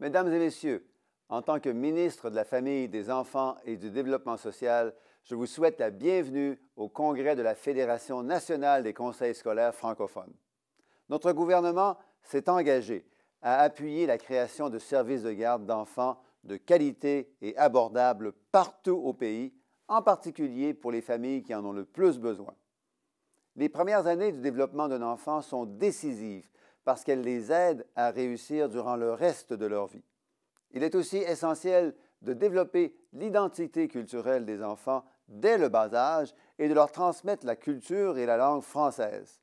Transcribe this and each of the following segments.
Mesdames et messieurs, en tant que ministre de la Famille, des Enfants et du Développement social, je vous souhaite la bienvenue au congrès de la Fédération nationale des conseils scolaires francophones. Notre gouvernement s'est engagé à appuyer la création de services de garde d'enfants de qualité et abordables partout au pays, en particulier pour les familles qui en ont le plus besoin. Les premières années du développement d'un enfant sont décisives parce qu'elle les aide à réussir durant le reste de leur vie. Il est aussi essentiel de développer l'identité culturelle des enfants dès le bas âge et de leur transmettre la culture et la langue française.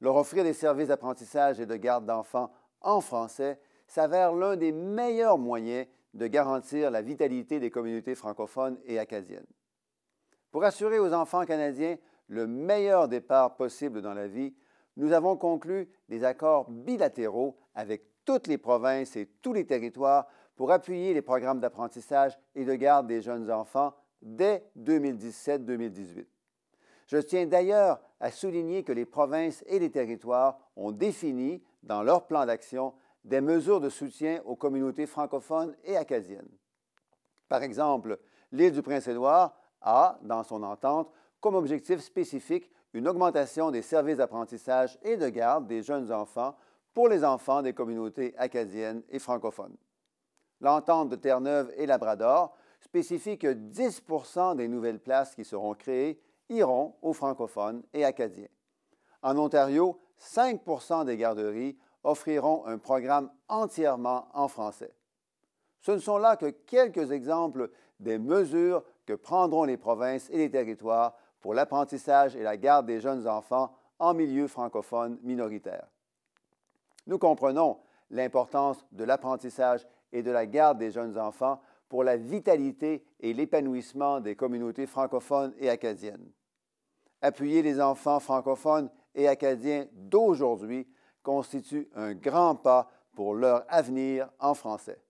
Leur offrir des services d'apprentissage et de garde d'enfants en français s'avère l'un des meilleurs moyens de garantir la vitalité des communautés francophones et acadiennes. Pour assurer aux enfants canadiens le meilleur départ possible dans la vie, nous avons conclu des accords bilatéraux avec toutes les provinces et tous les territoires pour appuyer les programmes d'apprentissage et de garde des jeunes enfants dès 2017-2018. Je tiens d'ailleurs à souligner que les provinces et les territoires ont défini, dans leur plan d'action, des mesures de soutien aux communautés francophones et acadiennes. Par exemple, l'île du Prince-Édouard a, dans son entente, comme objectif spécifique une augmentation des services d'apprentissage et de garde des jeunes enfants pour les enfants des communautés acadiennes et francophones. L'entente de Terre-Neuve et Labrador spécifie que 10 des nouvelles places qui seront créées iront aux francophones et acadiens. En Ontario, 5 des garderies offriront un programme entièrement en français. Ce ne sont là que quelques exemples des mesures que prendront les provinces et les territoires pour l'apprentissage et la garde des jeunes enfants en milieu francophone minoritaire. Nous comprenons l'importance de l'apprentissage et de la garde des jeunes enfants pour la vitalité et l'épanouissement des communautés francophones et acadiennes. Appuyer les enfants francophones et acadiens d'aujourd'hui constitue un grand pas pour leur avenir en français.